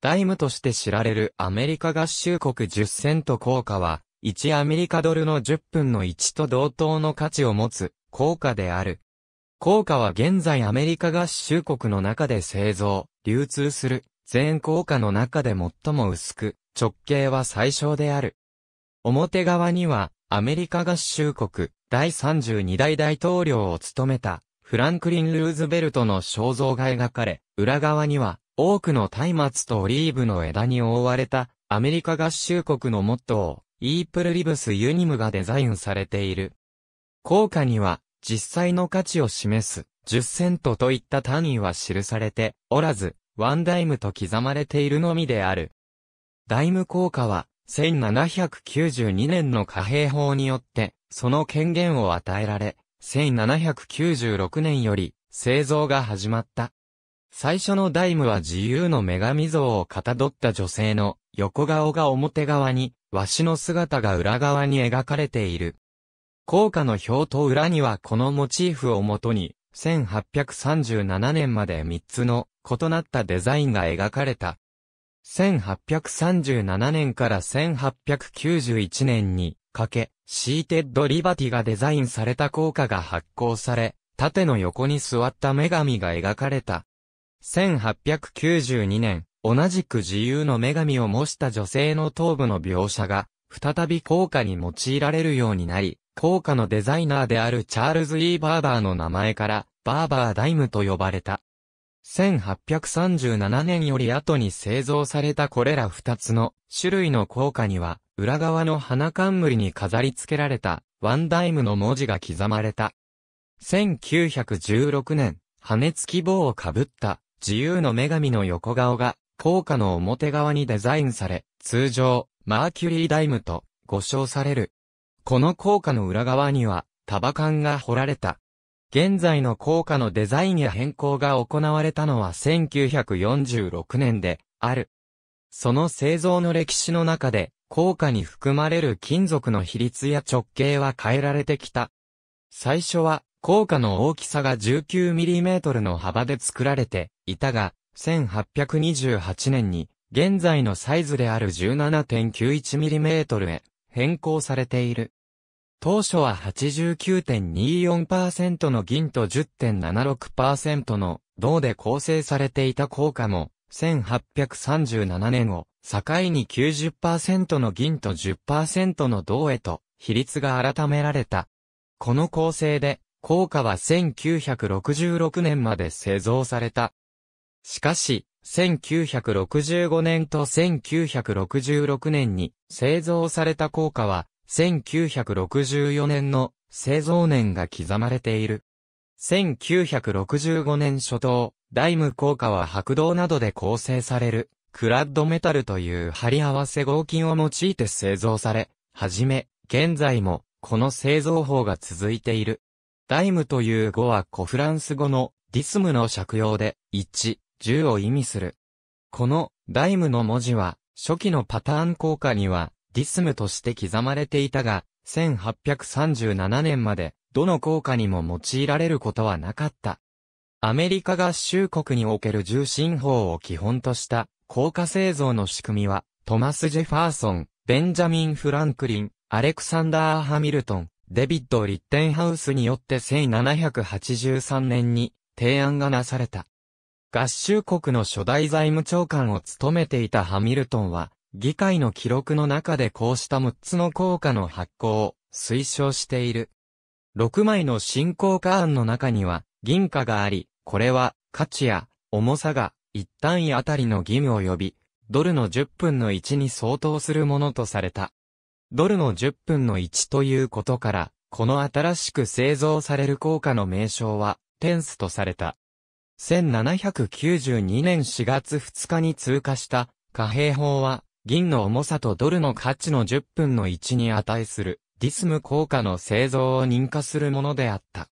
ダイムとして知られるアメリカ合衆国10セント硬貨は、1アメリカドルの10分の1と同等の価値を持つ硬貨である。硬貨は現在アメリカ合衆国の中で製造、流通する全硬貨の中で最も薄く、直径は最小である。表側には、アメリカ合衆国第32代大統領を務めたフランクリン・ルーズベルトの肖像が描かれ、裏側には多くの松明とオリーブの枝に覆われた、アメリカ合衆国のモットー、イープルリブスユニムがデザインされている。効果には、実際の価値を示す、10セントといった単位は記されておらず、ワンダイムと刻まれているのみである。ダイム効果は、1792年の貨幣法によって、その権限を与えられ、1796年より、製造が始まった。最初のダイムは自由の女神像をかたどった女性の横顔が表側に、わしの姿が裏側に描かれている。効果の表と裏にはこのモチーフをもとに、1837年まで3つの異なったデザインが描かれた。1837年から1891年にかけ、シーテッドリバティがデザインされた効果が発行され、縦の横に座った女神が描かれた。1892年、同じく自由の女神を模した女性の頭部の描写が、再び効果に用いられるようになり、効果のデザイナーであるチャールズ・イー・バーバーの名前から、バーバーダイムと呼ばれた。1837年より後に製造されたこれら2つの種類の効果には、裏側の花冠に飾り付けられた、ワンダイムの文字が刻まれた。1916年、羽付き棒をかぶった、自由の女神の横顔が、硬貨の表側にデザインされ、通常、マーキュリーダイムと、誤称される。この硬貨の裏側には、束感が彫られた。現在の硬貨のデザインや変更が行われたのは1946年で、ある。その製造の歴史の中で、硬貨に含まれる金属の比率や直径は変えられてきた。最初は、硬貨の大きさが 19mm の幅で作られて、いたが、1828年に、現在のサイズである 17.91mm へ変更されている。当初は89.24%の銀と10.76%の銅で構成されていた硬貨も、1837年を境に90%の銀と10%の銅へと比率が改められた。この構成で、硬貨は1966年まで製造された。しかし、1965年と1966年に製造された硬貨は、1964年の製造年が刻まれている。1965年初頭、ダイム硬貨は白銅などで構成される、クラッドメタルという貼り合わせ合金を用いて製造され、はじめ、現在も、この製造法が続いている。ダイムという語は古フランス語のディスムの借用で、1、銃を意味する。この、ダイムの文字は、初期のパターン効果には、ディスムとして刻まれていたが、1837年まで、どの効果にも用いられることはなかった。アメリカ合衆国における重心法を基本とした、効果製造の仕組みは、トマス・ジェファーソン、ベンジャミン・フランクリン、アレクサンダー・ハミルトン、デビッド・リッテンハウスによって1783年に提案がなされた。合衆国の初代財務長官を務めていたハミルトンは、議会の記録の中でこうした6つの効果の発行を推奨している。6枚の新効果案の中には、銀貨があり、これは価値や重さが一単位あたりの義務を呼び、ドルの10分の1に相当するものとされた。ドルの10分の1ということから、この新しく製造される効果の名称は、テンスとされた。1792年4月2日に通過した貨幣法は、銀の重さとドルの価値の10分の1に値する、ディスム硬貨の製造を認可するものであった。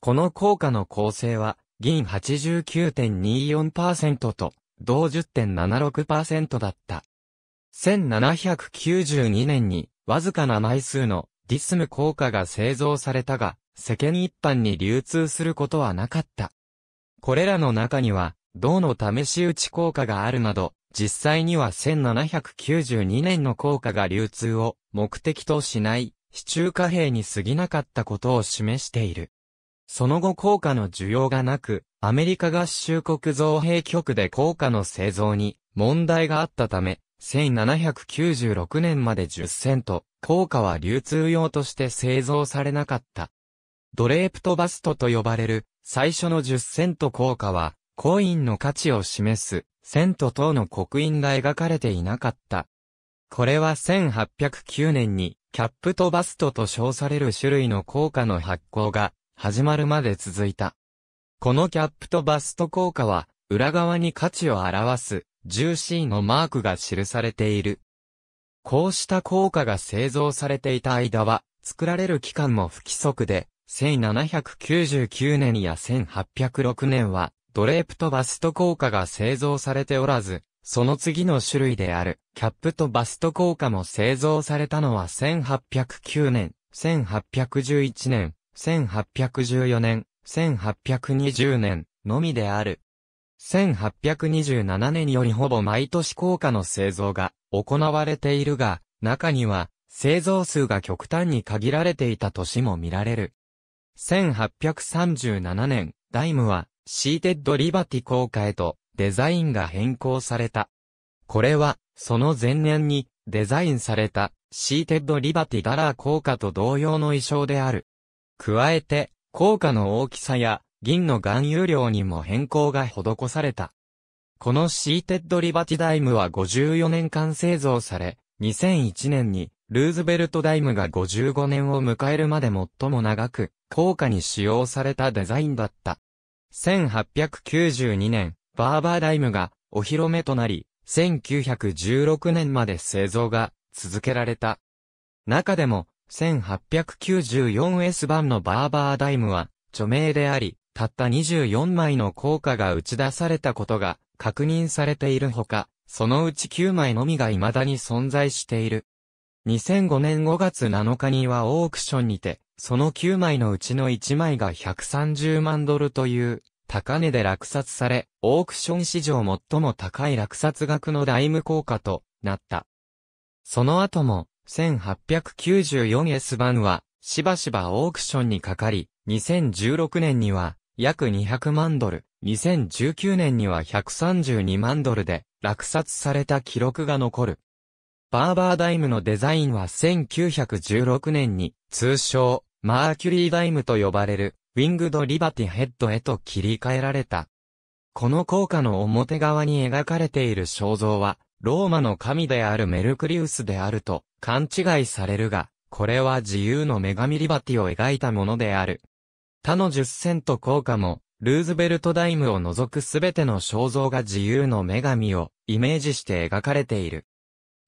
この硬貨の構成は、銀89.24%と、銅10.76%だった。1792年に、わずかな枚数のディスム硬貨が製造されたが、世間一般に流通することはなかった。これらの中には、銅の試し打ち効果があるなど、実際には1792年の効果が流通を目的としない市中貨幣に過ぎなかったことを示している。その後効果の需要がなく、アメリカ合衆国造幣局で効果の製造に問題があったため、1796年まで10セント、効果は流通用として製造されなかった。ドレープトバストと呼ばれる最初の10セント硬貨は、コインの価値を示すセント等の刻印が描かれていなかった。これは1809年にキャップとバストと称される種類の硬貨の発行が始まるまで続いた。このキャップとバスト硬貨は裏側に価値を表す 10C のマークが記されている。こうした硬貨が製造されていた間は作られる期間も不規則で1799年や1806年は、ドレープとバスト効果が製造されておらず、その次の種類である、キャップとバスト効果も製造されたのは1809年、1811年、1814年、1820年のみである。1827年よりほぼ毎年効果の製造が行われているが、中には製造数が極端に限られていた年も見られる。1837年、ダイムは、シーテッドリバティ効果へと、デザインが変更された。これは、その前年に、デザインされた、シーテッドリバティダラー効果と同様の衣装である。加えて、効果の大きさや、銀の含有量にも変更が施された。このシーテッドリバティダイムは54年間製造され、2001年にルーズベルトダイムが55年を迎えるまで最も長く、硬貨に使用されたデザインだった。1892年、バーバーダイムがお披露目となり、1916年まで製造が続けられた。中でも、1894S 版のバーバーダイムは著名であり、たった24枚の硬貨が打ち出されたことが確認されているほか、そのうち9枚のみが未だに存在している。2005年5月7日にはオークションにて、その9枚のうちの1枚が130万ドルという、高値で落札され、オークション史上最も高い落札額のダイム効果となった。その後も、1894S 版は、しばしばオークションにかかり、2016年には、約200万ドル、2019年には132万ドルで落札された記録が残る。バーバーダイムのデザインは1916年に通称マーキュリーダイムと呼ばれる、ウィングドリバティヘッドへと切り替えられた。この効果の表側に描かれている肖像は、ローマの神であるメルクリウスであると勘違いされるが、これは自由の女神リバティを描いたものである。他の十0セント効果も、ルーズベルトダイムを除くすべての肖像が自由の女神をイメージして描かれている。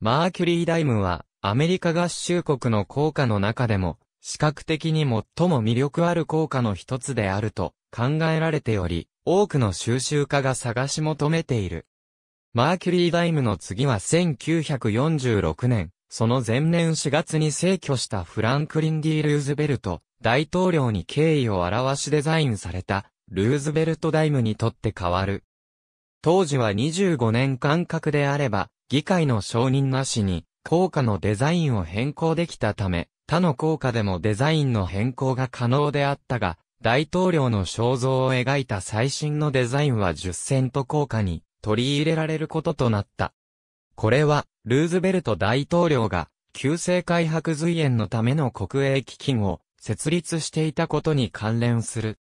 マーキュリーダイムは、アメリカ合衆国の効果の中でも、視覚的に最も魅力ある効果の一つであると考えられており、多くの収集家が探し求めている。マーキュリーダイムの次は1946年、その前年4月に逝去したフランクリン・ディ・ルーズベルト、大統領に敬意を表しデザインされた、ルーズベルトダイムにとって変わる。当時は25年間隔であれば、議会の承認なしに、効果のデザインを変更できたため、他の効果でもデザインの変更が可能であったが、大統領の肖像を描いた最新のデザインは10セント効果に取り入れられることとなった。これは、ルーズベルト大統領が、旧制開発随園のための国営基金を設立していたことに関連する。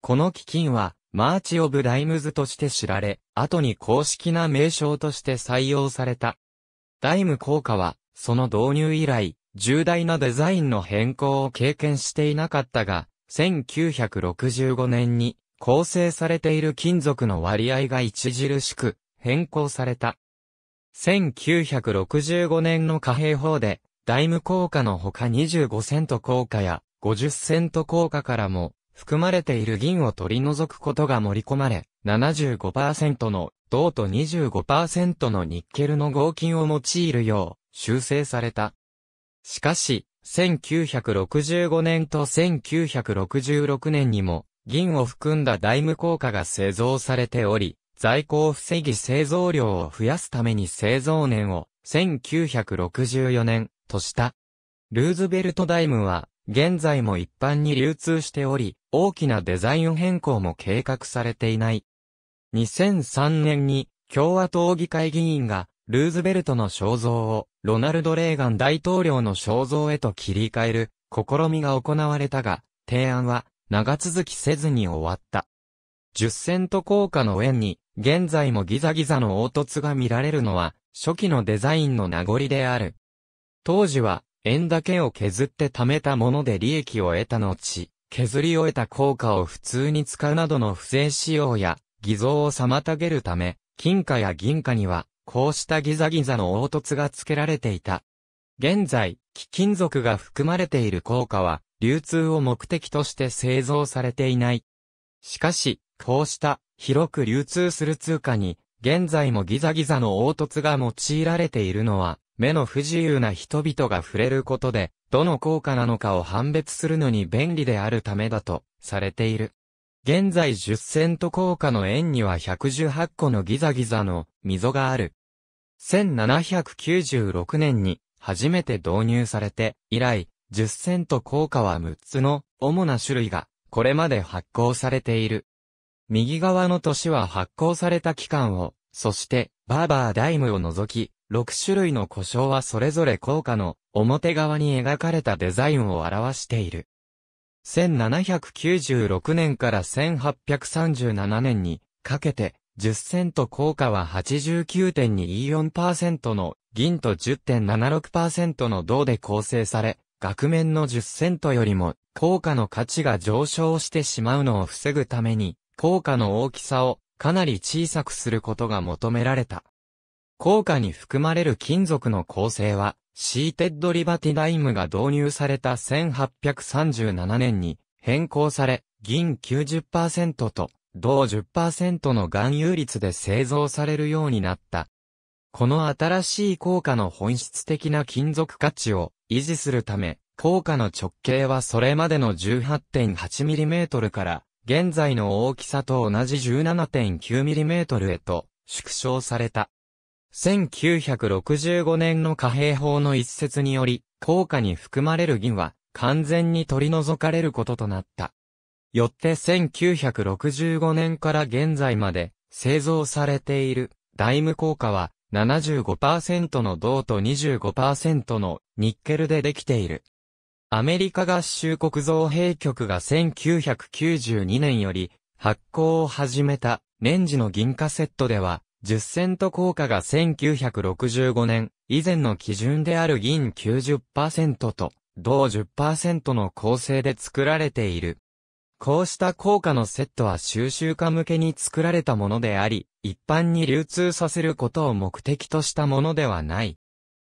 この基金は、マーチ・オブ・ダイムズとして知られ、後に公式な名称として採用された。ダイム効果は、その導入以来、重大なデザインの変更を経験していなかったが、1965年に構成されている金属の割合が著しく変更された。1965年の貨幣法で、ダイム硬貨のほか25セント硬貨や50セント硬貨からも含まれている銀を取り除くことが盛り込まれ、75%の銅と25%のニッケルの合金を用いるよう修正された。しかし、1965年と1966年にも、銀を含んだダイム効果が製造されており、在庫を防ぎ製造量を増やすために製造年を1964年とした。ルーズベルトダイムは現在も一般に流通しており、大きなデザイン変更も計画されていない。2003年に共和党議会議員がルーズベルトの肖像を、ロナルド・レーガン大統領の肖像へと切り替える、試みが行われたが、提案は、長続きせずに終わった。10セント硬貨の円に、現在もギザギザの凹凸が見られるのは、初期のデザインの名残である。当時は、円だけを削って貯めたもので利益を得た後、削り終えた硬貨を普通に使うなどの不正使用や、偽造を妨げるため、金貨や銀貨には、こうしたギザギザの凹凸が付けられていた。現在、貴金属が含まれている硬貨は、流通を目的として製造されていない。しかし、こうした広く流通する通貨に、現在もギザギザの凹凸が用いられているのは、目の不自由な人々が触れることで、どの効果なのかを判別するのに便利であるためだとされている。現在10セント硬貨の円には118個のギザギザの溝がある。1796年に初めて導入されて以来、10セント硬貨は6つの主な種類がこれまで発行されている。右側の年は発行された期間を、そしてバーバーダイムを除き、6種類の故障はそれぞれ硬貨の表側に描かれたデザインを表している。1796年から1837年にかけて、10セント硬貨は89.24%の銀と10.76%の銅で構成され、額面の10セントよりも硬貨の価値が上昇してしまうのを防ぐために、硬貨の大きさをかなり小さくすることが求められた。硬貨に含まれる金属の構成は、シーテッドリバティダイムが導入された1837年に変更され、銀90%と銅10%の含有率で製造されるようになった。この新しい効果の本質的な金属価値を維持するため、効果の直径はそれまでの 18.8mm から現在の大きさと同じ 17.9mm へと縮小された。1965年の貨幣法の一節により、硬貨に含まれる銀は完全に取り除かれることとなった。よって1965年から現在まで製造されているダイム硬貨は75%の銅と25%のニッケルでできている。アメリカ合衆国造幣局が1992年より発行を始めた年次の銀貨セットでは10セント硬貨が1965年、以前の基準である銀90%と、同10%の構成で作られている。こうした硬貨のセットは収集家向けに作られたものであり、一般に流通させることを目的としたものではない。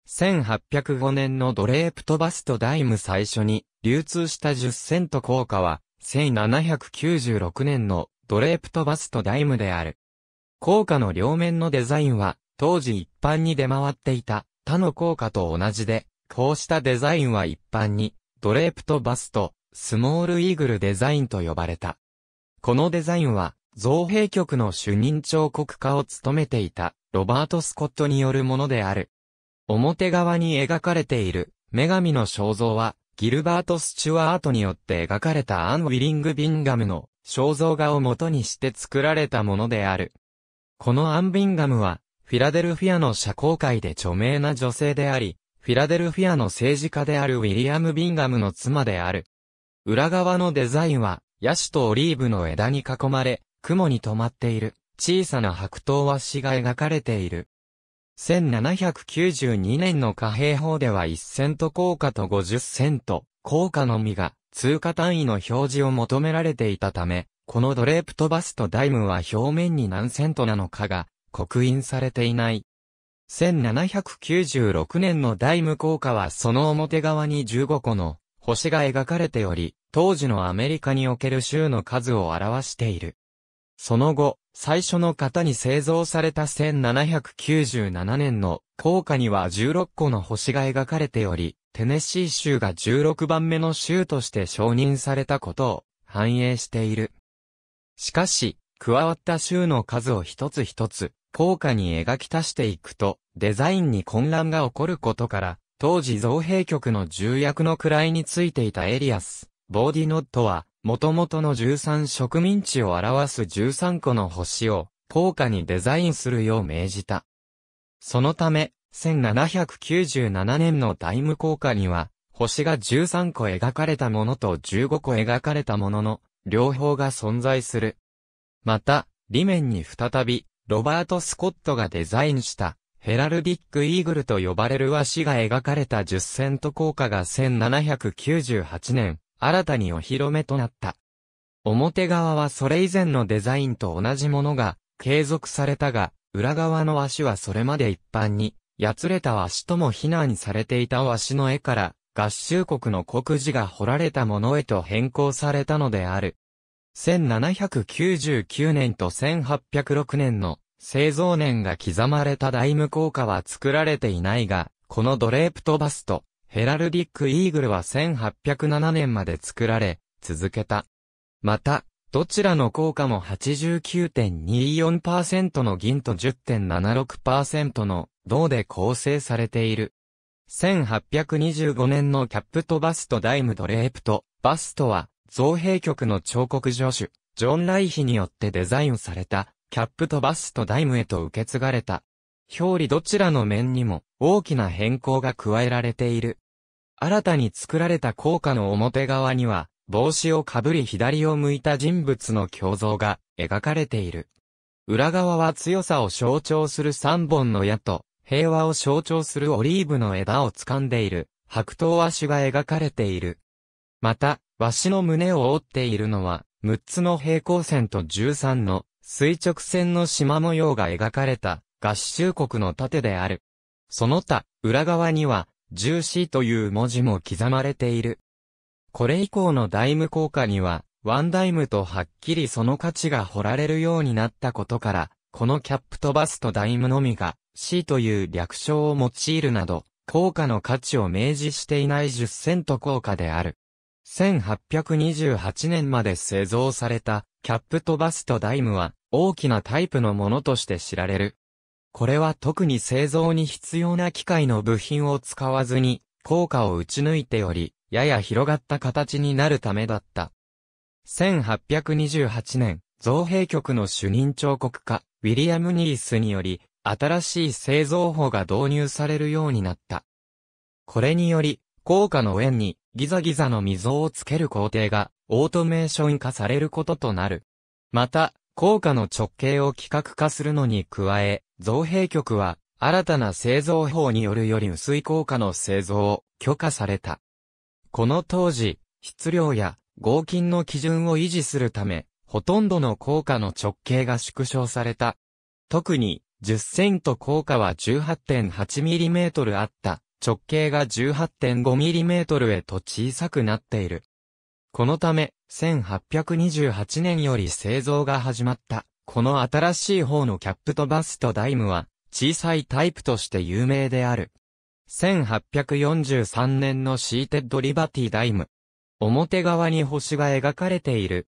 1805年のドレープトバストダイム最初に流通した10セント硬貨は、1796年のドレープトバストダイムである。硬貨の両面のデザインは、当時一般に出回っていた他の硬貨と同じで、こうしたデザインは一般に、ドレープとバスト、スモールイーグルデザインと呼ばれた。このデザインは、造幣局の主任彫刻家を務めていた、ロバート・スコットによるものである。表側に描かれている、女神の肖像は、ギルバート・スチュワートによって描かれたアン・ウィリング・ビンガムの肖像画を元にして作られたものである。このアンビンガムは、フィラデルフィアの社交界で著名な女性であり、フィラデルフィアの政治家であるウィリアム・ビンガムの妻である。裏側のデザインは、ヤシとオリーブの枝に囲まれ、雲に止まっている、小さな白桃和紙が描かれている。1792年の貨幣法では1セント硬貨と50セント、硬貨のみが通貨単位の表示を求められていたため、このドレープとバスとダイムは表面に何セントなのかが刻印されていない。1796年のダイム効果はその表側に15個の星が描かれており、当時のアメリカにおける州の数を表している。その後、最初の型に製造された1797年の効果には16個の星が描かれており、テネシー州が16番目の州として承認されたことを反映している。しかし、加わった州の数を一つ一つ、効果に描き足していくと、デザインに混乱が起こることから、当時造幣局の重役の位についていたエリアス、ボーディノットは、元々の13植民地を表す13個の星を、効果にデザインするよう命じた。そのため、1797年のタイム効果には、星が13個描かれたものと15個描かれたものの、両方が存在する。また、裏面に再び、ロバート・スコットがデザインした、ヘラルディック・イーグルと呼ばれる和紙が描かれた10セント硬貨が1798年、新たにお披露目となった。表側はそれ以前のデザインと同じものが継続されたが、裏側の和紙はそれまで一般に、やつれた和紙とも非難されていた和紙の絵から合衆国の国字が掘られたものへと変更されたのである。1799年と1806年の製造年が刻まれた大無効貨は作られていないが、このドレープとバスト、ヘラルディック・イーグルは1807年まで作られ、続けた。また、どちらの効果も89.24%の銀と10.76%の銅で構成されている。1825年のキャップとバストダイムドレープと、バストは、造幣局の彫刻助手、ジョン・ライヒによってデザインされた、キャップとバストダイムへと受け継がれた。表裏どちらの面にも大きな変更が加えられている。新たに作られた効果の表側には、帽子をかぶり左を向いた人物の胸像が描かれている。裏側は強さを象徴する3本の矢と平和を象徴するオリーブの枝を掴んでいる、白桃和紙が描かれている。また、和紙の胸を覆っているのは、6つの平行線と13の垂直線の縞模様が描かれた合衆国の盾である。その他、裏側には、ジューシーという文字も刻まれている。これ以降のダイム効果には、ワンダイムとはっきりその価値が彫られるようになったことから、このキャップとバスとダイムのみが C という略称を用いるなど、硬貨の価値を明示していない10セント硬貨である。1828年まで製造された、キャップとバスとダイムは、大きなタイプのものとして知られる。これは特に製造に必要な機械の部品を使わずに、効果を打ち抜いており、やや広がった形になるためだった。1828年、造幣局の主任彫刻家、ウィリアム・ニースにより、新しい製造法が導入されるようになった。これにより、硬貨の円にギザギザの溝をつける工程がオートメーション化されることとなる。また、硬貨の直径を規格化するのに加え、造幣局は新たな製造法によるより薄い硬貨の製造を許可された。この当時、質量や合金の基準を維持するため、ほとんどの硬貨の直径が縮小された。特に、10セント効果は 18.8mm あった、直径が 18.5mm へと小さくなっている。このため、1828年より製造が始まった、この新しい方のキャップとバスとダイムは、小さいタイプとして有名である。1843年のシーテッドリバティダイム。表側に星が描かれている。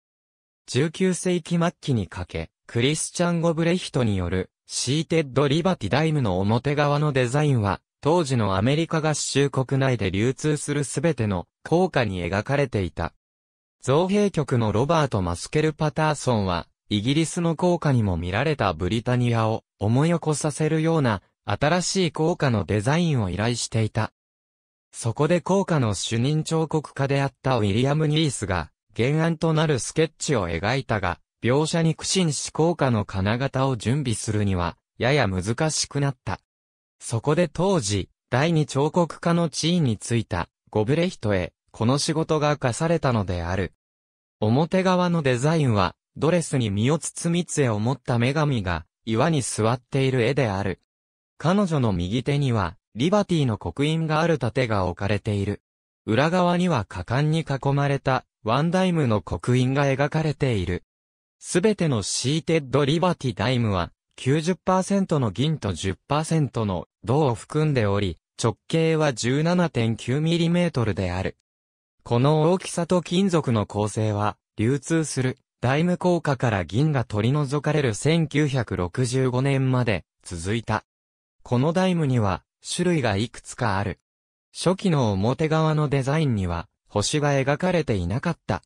19世紀末期にかけ、クリスチャン・ゴブレヒトによるシーテッドリバティダイムの表側のデザインは、当時のアメリカ合衆国内で流通するすべての効果に描かれていた。造幣局のロバート・マスケル・パターソンは、イギリスの効果にも見られたブリタニアを思い起こさせるような新しい効果のデザインを依頼していた。そこで効果の主任彫刻家であったウィリアム・ニースが原案となるスケッチを描いたが、描写に苦心し効果の金型を準備するには、やや難しくなった。そこで当時、第二彫刻家の地位についた、ゴブレヒトへ、この仕事が課されたのである。表側のデザインは、ドレスに身を包み杖を持った女神が、岩に座っている絵である。彼女の右手には、リバティの刻印がある盾が置かれている。裏側には果敢に囲まれた、ワンダイムの刻印が描かれている。すべてのシーテッドリバティダイムは、90%の銀と10%の銅を含んでおり、直径は 17.9mm である。この大きさと金属の構成は、流通する、ダイム効果から銀が取り除かれる1965年まで続いた。このダイムには種類がいくつかある。初期の表側のデザインには星が描かれていなかった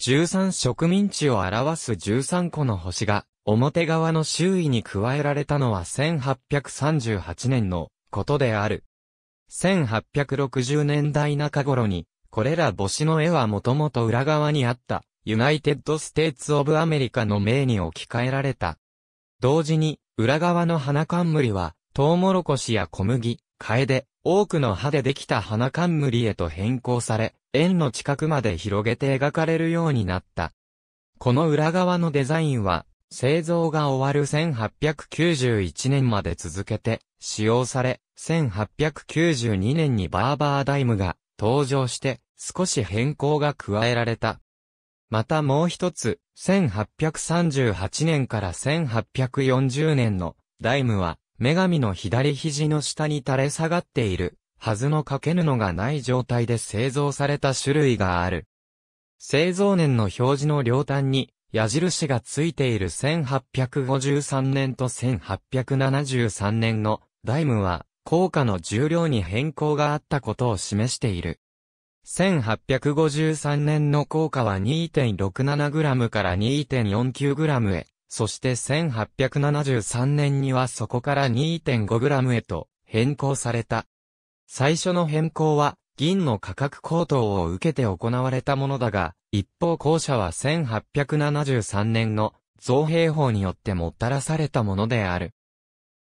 13植民地を表す13個の星が、表側の周囲に加えられたのは1838年のことである。1860年代中頃に、これら星の絵はもともと裏側にあった、ユナイテッド・ステーツ・オブ・アメリカの名に置き換えられた。同時に、裏側の花冠は、トウモロコシや小麦、カエデ、多くの葉でできた花冠へと変更され、円の近くまで広げて描かれるようになった。この裏側のデザインは、製造が終わる1891年まで続けて使用され、1892年にバーバーダイムが登場して少し変更が加えられた。またもう一つ、1838年から1840年のダイムは女神の左肘の下に垂れ下がっているはずのかけ布がない状態で製造された種類がある。製造年の表示の両端に矢印がついている1853年と1873年のダイムは硬貨の重量に変更があったことを示している。1853年の硬貨は 2.67g から 2.49g へ、そして1873年にはそこから 2.5g へと変更された。最初の変更は、銀の価格高騰を受けて行われたものだが、一方後者は1873年の造幣法によってもたらされたものである。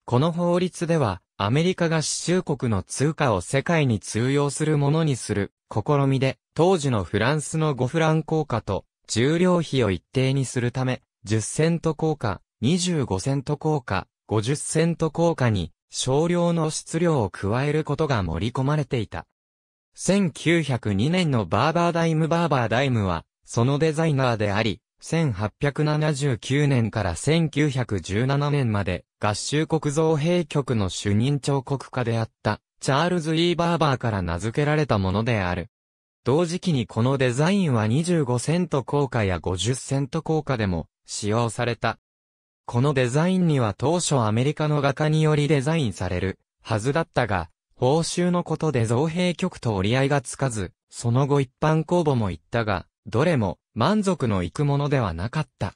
この法律では、アメリカが支州国の通貨を世界に通用するものにする試みで、当時のフランスの5フラン硬貨と重量費を一定にするため、10セント硬貨、25セント硬貨、50セント硬貨に少量の質量を加えることが盛り込まれていた。1902年のバーバーダイムバーバーダイムは、そのデザイナーであり、1879年から1917年まで、合衆国造幣局の主任彫刻家であった、チャールズ・イ、e、ーバーバーから名付けられたものである。同時期にこのデザインは25セント硬貨や50セント硬貨でも使用された。このデザインには当初アメリカの画家によりデザインされるはずだったが、報酬のことで造幣局と折り合いがつかず、その後一般公募も行ったが、どれも満足のいくものではなかった。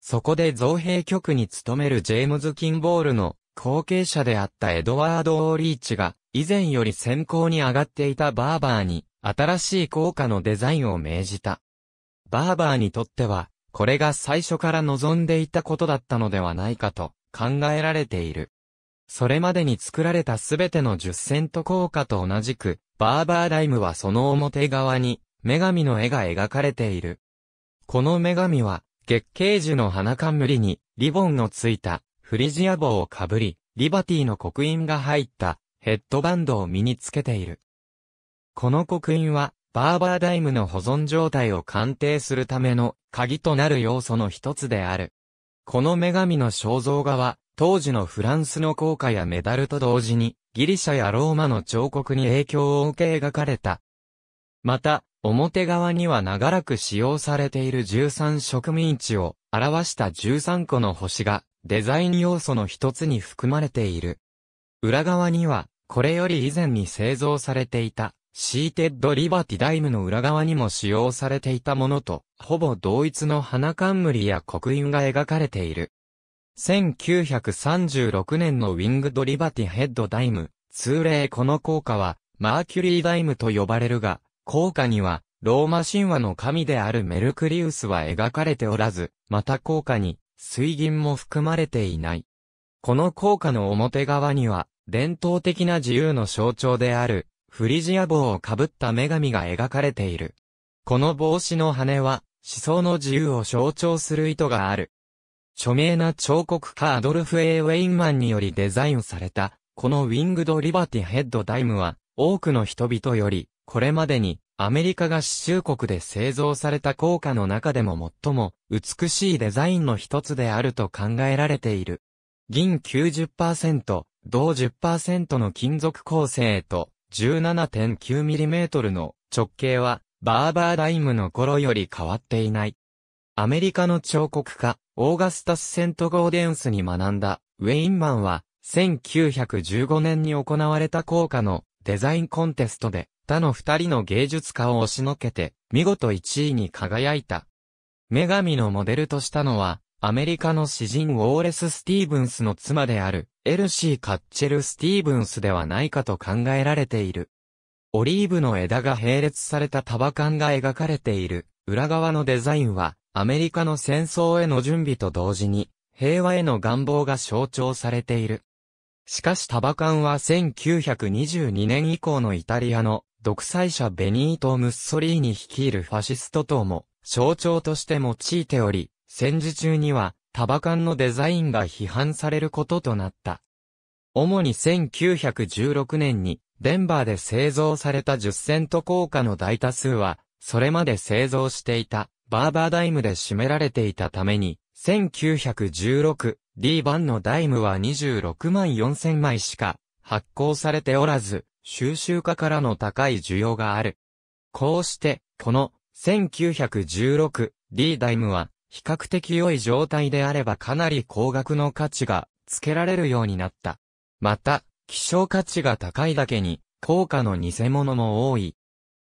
そこで造幣局に勤めるジェームズ・キンボールの後継者であったエドワード・オーリーチが、以前より先行に上がっていたバーバーに、新しい効果のデザインを命じた。バーバーにとっては、これが最初から望んでいたことだったのではないかと考えられている。それまでに作られたすべての10セント硬貨と同じく、バーバーダイムはその表側に、女神の絵が描かれている。この女神は、月桂樹の花冠に、リボンのついた、フリジア帽をかぶり、リバティの刻印が入った、ヘッドバンドを身につけている。この刻印は、バーバーダイムの保存状態を鑑定するための鍵となる要素の一つである。この女神の肖像画は、当時のフランスの硬貨やメダルと同時に、ギリシャやローマの彫刻に影響を受け描かれた。また、表側には長らく使用されている13植民地を表した13個の星がデザイン要素の一つに含まれている。裏側には、これより以前に製造されていたシーテッドリバティダイムの裏側にも使用されていたものと、ほぼ同一の花冠や刻印が描かれている。1936年のウィングドリバティヘッドダイム、通例この効果は、マーキュリーダイムと呼ばれるが、効果には、ローマ神話の神であるメルクリウスは描かれておらず、また効果に、水銀も含まれていない。この効果の表側には、伝統的な自由の象徴である、フリジア帽をかぶった女神が描かれている。この帽子の羽は、思想の自由を象徴する意図がある。著名な彫刻家アドルフ・エ A・ ウェインマンによりデザインされた、このウィングド・リバティ・ヘッド・ダイムは、多くの人々より、これまでに、アメリカが死。繍国で製造された硬貨の中でも最も美しいデザインの一つであると考えられている。銀90%、銅10%の金属構成と、17.9mm の直径はバーバーダイムの頃より変わっていない。アメリカの彫刻家、オーガスタス・セント・ゴーデンスに学んだウェインマンは1915年に行われた効果のデザインコンテストで他の二人の芸術家を押しのけて見事1位に輝いた。女神のモデルとしたのはアメリカの詩人ウォーレス・スティーブンスの妻であるエルシー・カッチェル・スティーブンスではないかと考えられている。オリーブの枝が並列された束ンが描かれている裏側のデザインはアメリカの戦争への準備と同時に平和への願望が象徴されている。しかし束ンは1922年以降のイタリアの独裁者ベニート・ムッソリーニ率いるファシスト党も象徴として用いており、戦時中には束缶のデザインが批判されることとなった。主に1916年にデンバーで製造された10セント硬貨の大多数は、それまで製造していたバーバーダイムで占められていたために、1916D 版のダイムは26万4000枚しか発行されておらず、収集家からの高い需要がある。こうして、この 1916D ダイムは比較的良い状態であればかなり高額の価値が付けられるようになった。また、希少価値が高いだけに、高価の偽物も多い。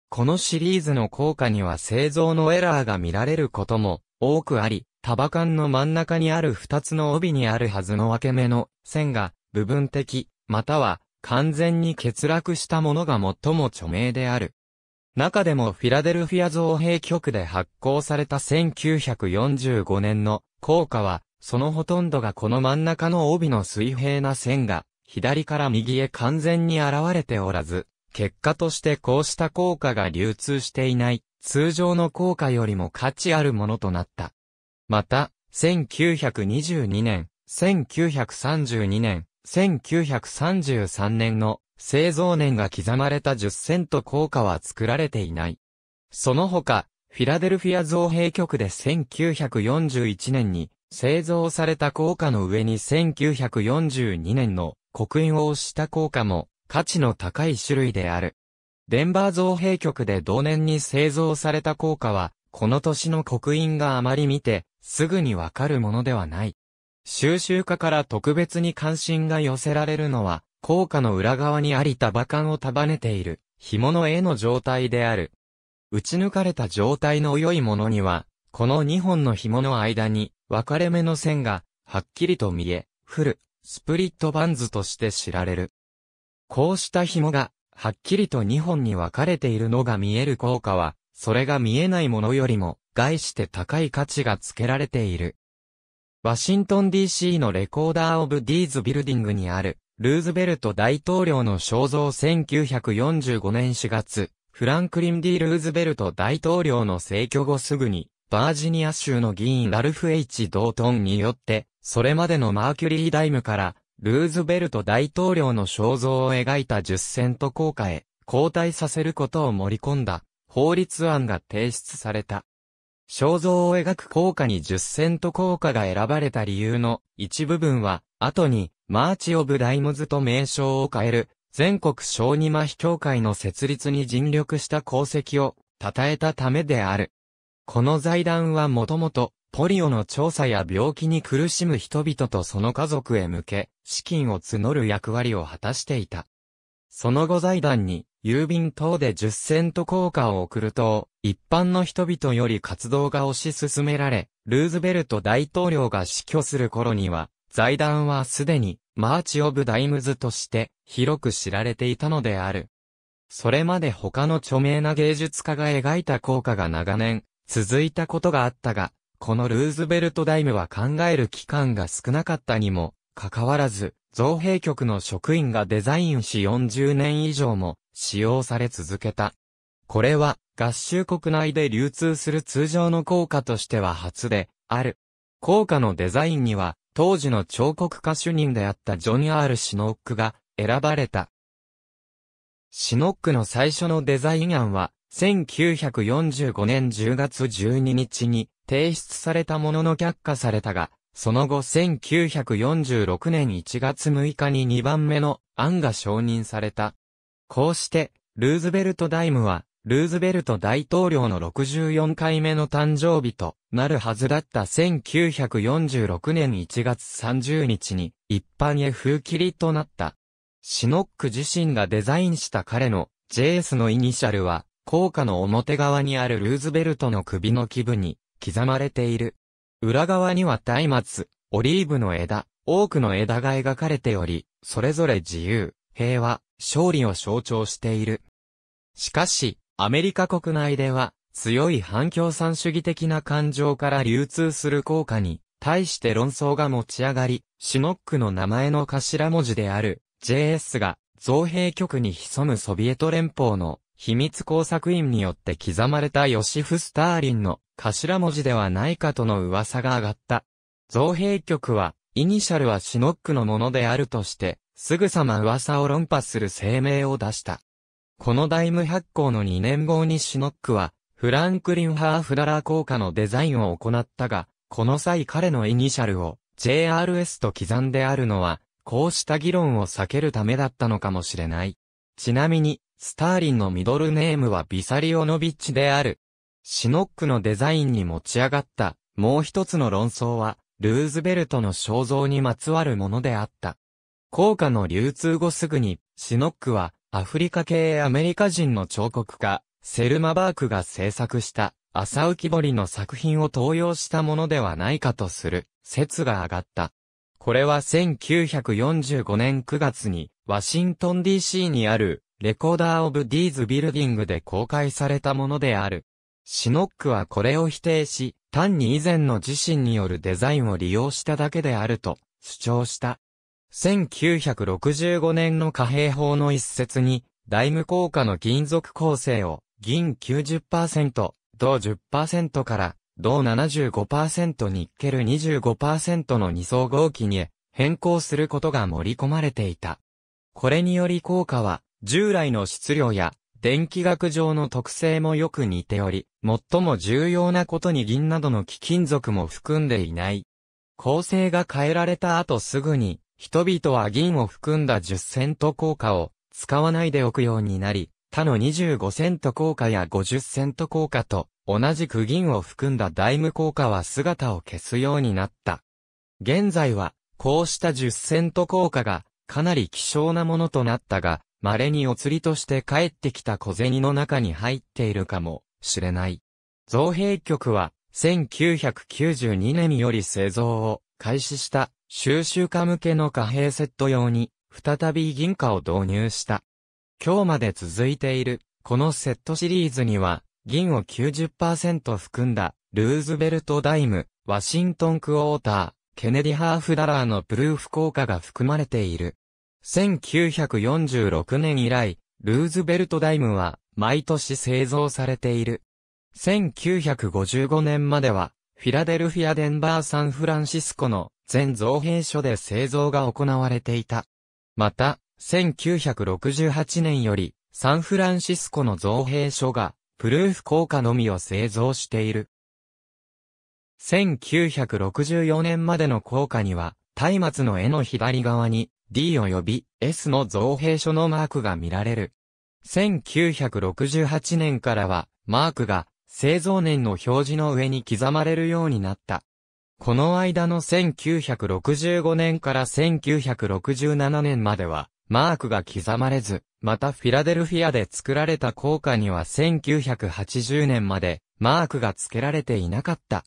このシリーズの効果には製造のエラーが見られることも多くあり、束感の真ん中にある二つの帯にあるはずの分け目の線が部分的、または完全に欠落したものが最も著名である。中でもフィラデルフィア造幣局で発行された1945年の硬貨は、そのほとんどがこの真ん中の帯の水平な線が、左から右へ完全に現れておらず、結果としてこうした硬貨が流通していない、通常の硬貨よりも価値あるものとなった。また、1922年、1932年、1933年の製造年が刻まれた10セント硬貨は作られていない。その他、フィラデルフィア造幣局で1941年に製造された硬貨の上に1942年の刻印を押した硬貨も価値の高い種類である。デンバー造幣局で同年に製造された硬貨は、この年の刻印があまり見て、すぐにわかるものではない。収集家から特別に関心が寄せられるのは、効果の裏側にあり束感を束ねている、紐の絵の状態である。打ち抜かれた状態の良いものには、この2本の紐の間に、分かれ目の線が、はっきりと見え、フル、スプリットバンズとして知られる。こうした紐が、はっきりと2本に分かれているのが見える効果は、それが見えないものよりも、概して高い価値が付けられている。ワシントン DC のレコーダーオブディーズビルディングにある、ルーズベルト大統領の肖像1945年4月、フランクリン・ディ・ルーズベルト大統領の逝去後すぐに、バージニア州の議員ラルフ・ H・ ドートンによって、それまでのマーキュリー・ダイムから、ルーズベルト大統領の肖像を描いた10セント効果へ、交代させることを盛り込んだ、法律案が提出された。肖像を描く効果に10セント効果が選ばれた理由の一部分は、後にマーチ・オブ・ライムズと名称を変える、全国小児麻痺協会の設立に尽力した功績を、称えたためである。この財団はもともと、ポリオの調査や病気に苦しむ人々とその家族へ向け、資金を募る役割を果たしていた。その後財団に、郵便等で10セント効果を送ると、一般の人々より活動が推し進められ、ルーズベルト大統領が死去する頃には、財団はすでに、マーチ・オブ・ダイムズとして、広く知られていたのである。それまで他の著名な芸術家が描いた効果が長年、続いたことがあったが、このルーズベルト・ダイムは考える期間が少なかったにも、かかわらず、造幣局の職員がデザインし40年以上も使用され続けた。これは合衆国内で流通する通常の効果としては初である。効果のデザインには当時の彫刻家主任であったジョン・アール・シノックが選ばれた。シノックの最初のデザイン案は、1945年10月12日に提出されたものの却下されたが、その後1946年1月6日に2番目の案が承認された。こうして、ルーズベルト・ダイムは、ルーズベルト大統領の64回目の誕生日となるはずだった1946年1月30日に一般へ風切りとなった。シノック自身がデザインした彼の JS のイニシャルは、硬貨の表側にあるルーズベルトの首の基部に刻まれている。裏側には松明、オリーブの枝、多くの枝が描かれており、それぞれ自由、平和、勝利を象徴している。しかし、アメリカ国内では、強い反共産主義的な感情から流通する効果に、対して論争が持ち上がり、シノックの名前の頭文字である JS が造幣局に潜むソビエト連邦の秘密工作員によって刻まれたヨシフ・スターリンの頭文字ではないかとの噂が上がった。造幣局は、イニシャルはシノックのものであるとして、すぐさま噂を論破する声明を出した。このダイム発行の2年後にシノックは、フランクリン・ハーフララー効果のデザインを行ったが、この際彼のイニシャルを JRS と刻んであるのは、こうした議論を避けるためだったのかもしれない。ちなみに、スターリンのミドルネームはビサリオノビッチである。シノックのデザインに持ち上がった、もう一つの論争は、ルーズベルトの肖像にまつわるものであった。効果の流通後すぐに、シノックは、アフリカ系アメリカ人の彫刻家、セルマ・バークが制作した朝浮き彫りの作品を盗用したものではないかとする説が上がった。これは1945年9月にワシントン DC にあるレコーダーオブディーズビルディングで公開されたものである。シノックはこれを否定し、単に以前の自身によるデザインを利用しただけであると主張した。1965年の貨幣法の一節に、大無効果の金属構成を、銀90%、銅10%から、銅75%ニッケル25%の二層合金へ変更することが盛り込まれていた。これにより効果は従来の質量や電気学上の特性もよく似ており、最も重要なことに銀などの貴金属も含んでいない。構成が変えられた後すぐに人々は銀を含んだ10セント硬貨を使わないでおくようになり、他の25セント硬貨や50セント硬貨と同じく銀を含んだダイム硬貨は姿を消すようになった。現在は、こうした10セント硬貨がかなり希少なものとなったが、稀にお釣りとして帰ってきた小銭の中に入っているかもしれない。造幣局は1992年より製造を開始した収集家向けの貨幣セット用に、再び銀貨を導入した。今日まで続いている、このセットシリーズには、銀を90%含んだ、ルーズベルトダイム、ワシントンクォーター、ケネディハーフダラーのプルーフ効果が含まれている。1946年以来、ルーズベルトダイムは毎年製造されている。1955年まではフィラデルフィア・デンバー・サンフランシスコの全造幣所で製造が行われていた。また、1968年より、サンフランシスコの造幣所が、プルーフ効果のみを製造している。1964年までの効果には、松明の絵の左側に D 及び S の造幣所のマークが見られる。1968年からは、マークが製造年の表示の上に刻まれるようになった。この間の1965年から1967年までは、マークが刻まれず、またフィラデルフィアで作られた硬貨には1980年まで、マークが付けられていなかった。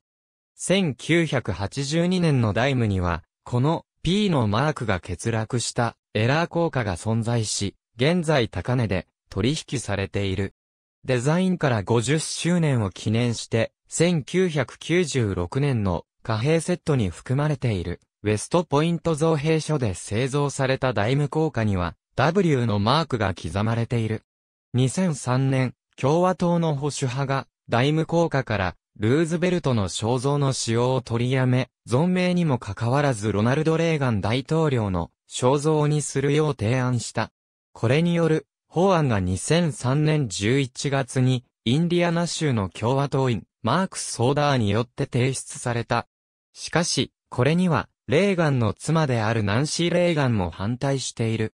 1982年のダイムには、この P のマークが欠落したエラー効果が存在し、現在高値で取引されている。デザインから50周年を記念して、1996年の貨幣セットに含まれている、ウェストポイント造幣所で製造されたダイム効貨には、W のマークが刻まれている。2003年、共和党の保守派が、ダイム効貨から、ルーズベルトの肖像の使用を取りやめ、存命にもかかわらずロナルド・レーガン大統領の肖像にするよう提案した。これによる法案が2003年11月に、インディアナ州の共和党員、マークス・ソーダーによって提出された。しかし、これには、レーガンの妻であるナンシー・レーガンも反対している。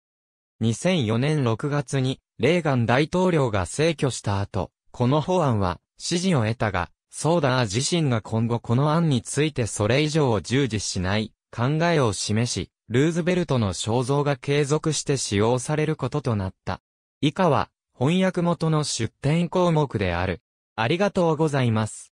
2004年6月に、レーガン大統領が逝去した後、この法案は、支持を得たが、ソーダー自身が今後この案についてそれ以上を従事しない考えを示し、ルーズベルトの肖像が継続して使用されることとなった。以下は、翻訳元の出典項目である。ありがとうございます。